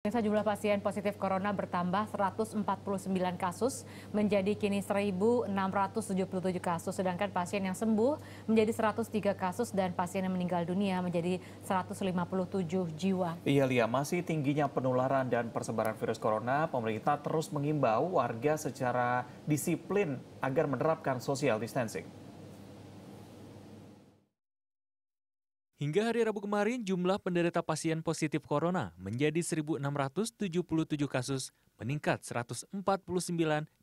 Pemirsa jumlah pasien positif corona bertambah 149 kasus menjadi kini 1.677 kasus. Sedangkan pasien yang sembuh menjadi 103 kasus dan pasien yang meninggal dunia menjadi 157 jiwa. Iya Lia, masih tingginya penularan dan persebaran virus corona, pemerintah terus mengimbau warga secara disiplin agar menerapkan social distancing. Hingga hari Rabu kemarin, jumlah penderita pasien positif corona menjadi 1.677 kasus, meningkat 149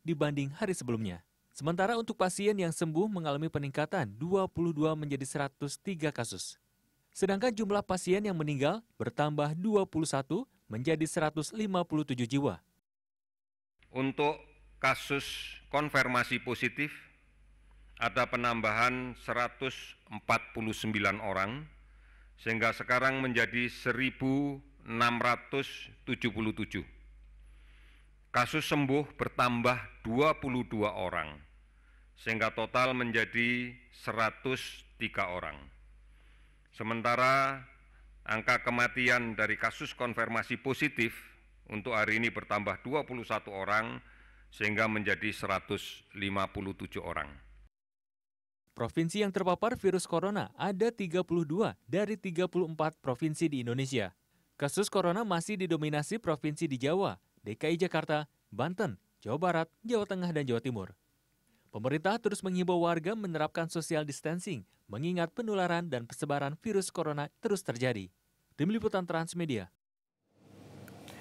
dibanding hari sebelumnya. Sementara untuk pasien yang sembuh mengalami peningkatan 22 menjadi 103 kasus. Sedangkan jumlah pasien yang meninggal bertambah 21 menjadi 157 jiwa. Untuk kasus konfirmasi positif ada penambahan 149 orang sehingga sekarang menjadi 1.677. Kasus sembuh bertambah 22 orang, sehingga total menjadi 103 orang. Sementara angka kematian dari kasus konfirmasi positif untuk hari ini bertambah 21 orang, sehingga menjadi 157 orang. Provinsi yang terpapar virus corona ada 32 dari 34 provinsi di Indonesia. Kasus corona masih didominasi provinsi di Jawa, DKI Jakarta, Banten, Jawa Barat, Jawa Tengah, dan Jawa Timur. Pemerintah terus menghimbau warga menerapkan social distancing, mengingat penularan dan persebaran virus corona terus terjadi. Tim Liputan Transmedia,